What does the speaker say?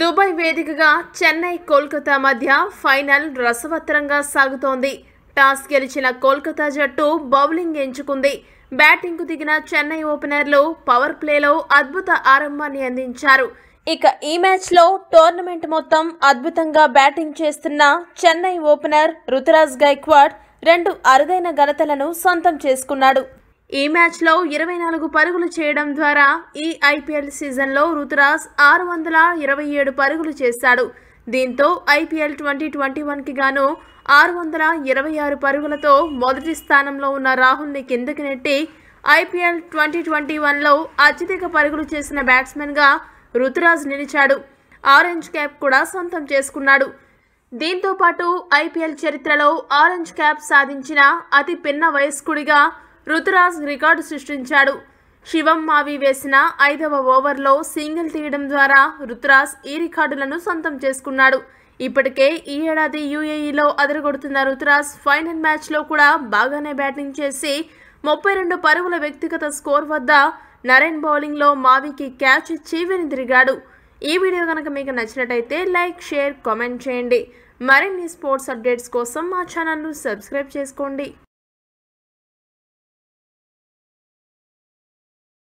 Dubai వేదికగా చెన్నై కోల్కతా మధ్య final రసవత్తరంగా సాగుతోంది టాస్ గెలిచిన కోల్కతా జట్టు బౌలింగ్ ఎంచుకుంది బ్యాటింగ్కు దిగిన చెన్నై ఓపెనర్లు పవర్ ప్లేలో అద్భుత ఆరంభాన్ని అందించారు ఇక ఈ మ్యాచ్లో టోర్నమెంట్ మొత్తం అద్భుతంగా బ్యాటింగ్ చేస్తున్న చెన్నై ఓపెనర్ రుతురాజ్ గైక్వాడ్ రెండు అరుదైన ఘనతలను సొంతం చేసుకున్నాడు ఈ మ్యాచ్లో ఇరవై నాలుగు పరుగులు చేయడం ద్వారా ఈ ఐపీఎల్ సీజన్లో రుతురాజ్ ఆరు వందల ఇరవై ఏడు పరుగులు చేశాడు దీంతో ఐపీఎల్ ట్వంటీ ట్వంటీ వన్కి గాను ఆరు వందల ఇరవై ఆరు పరుగులతో మొదటి స్థానంలో ఉన్న రాహుల్ని కిందకి నెట్టి ఐపీఎల్ ట్వంటీ ట్వంటీ వన్లో అత్యధిక పరుగులు చేసిన బ్యాట్స్మెన్గా రుతురాజ్ నిలిచాడు ఆరెంజ్ క్యాప్ కూడా సొంతం చేసుకున్నాడు దీంతో పాటు ఐపీఎల్ చరిత్రలో ఆరెంజ్ క్యాప్ సాధించిన అతి పిన్న వయస్కుడిగా రుతురాజ్ రికార్డు సృష్టించాడు శివం మావి వేసిన ఐదవ ఓవర్లో సింగిల్ తీయడం ద్వారా రుతురాజ్ ఈ రికార్డులను సొంతం చేసుకున్నాడు ఇప్పటికే ఈ ఏడాది యూఏఈలో అదరగొడుతున్న రుతురాజ్ ఫైనల్ మ్యాచ్లో కూడా బాగానే బ్యాటింగ్ చేసి ముప్పై రెండు పరుగుల వ్యక్తిగత స్కోర్ వద్ద నరేన్ బౌలింగ్లో మావికి క్యాచ్ ఇచ్చి వెనుదిరిగాడు ఈ వీడియో కనుక మీకు నచ్చినట్టయితే లైక్ షేర్ కామెంట్ చేయండి మరిన్ని స్పోర్ట్స్ అప్డేట్స్ కోసం మా ఛానల్ను సబ్స్క్రైబ్ చేసుకోండి